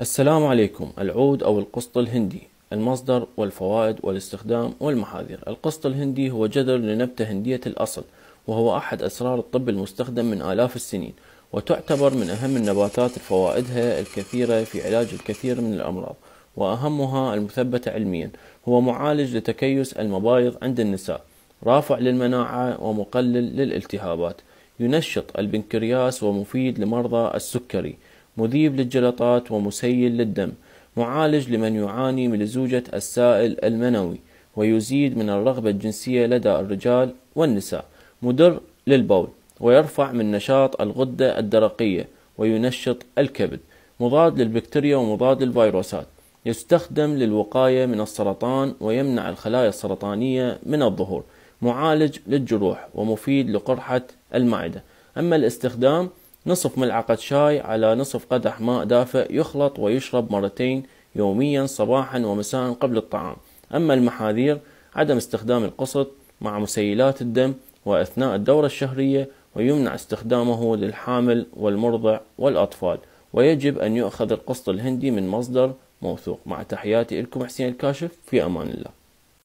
السلام عليكم العود أو القسط الهندي المصدر والفوائد والاستخدام والمحاذير القسط الهندي هو جذر لنبتة هندية الأصل وهو أحد أسرار الطب المستخدم من آلاف السنين وتعتبر من أهم النباتات فوائدها الكثيرة في علاج الكثير من الأمراض وأهمها المثبتة علميا هو معالج لتكيس المبايض عند النساء رافع للمناعة ومقلل للالتهابات ينشط البنكرياس ومفيد لمرضى السكري مذيب للجلطات ومسيل للدم معالج لمن يعاني من لزوجة السائل المنوي ويزيد من الرغبة الجنسية لدى الرجال والنساء مدر للبول ويرفع من نشاط الغدة الدرقية وينشط الكبد مضاد للبكتيريا ومضاد للفيروسات يستخدم للوقاية من السرطان ويمنع الخلايا السرطانية من الظهور معالج للجروح ومفيد لقرحة المعدة أما الاستخدام نصف ملعقة شاي على نصف قدح ماء دافئ يخلط ويشرب مرتين يوميا صباحا ومساء قبل الطعام أما المحاذير عدم استخدام القسط مع مسيلات الدم وأثناء الدورة الشهرية ويمنع استخدامه للحامل والمرضع والأطفال ويجب أن يؤخذ القسط الهندي من مصدر موثوق مع تحياتي لكم حسين الكاشف في أمان الله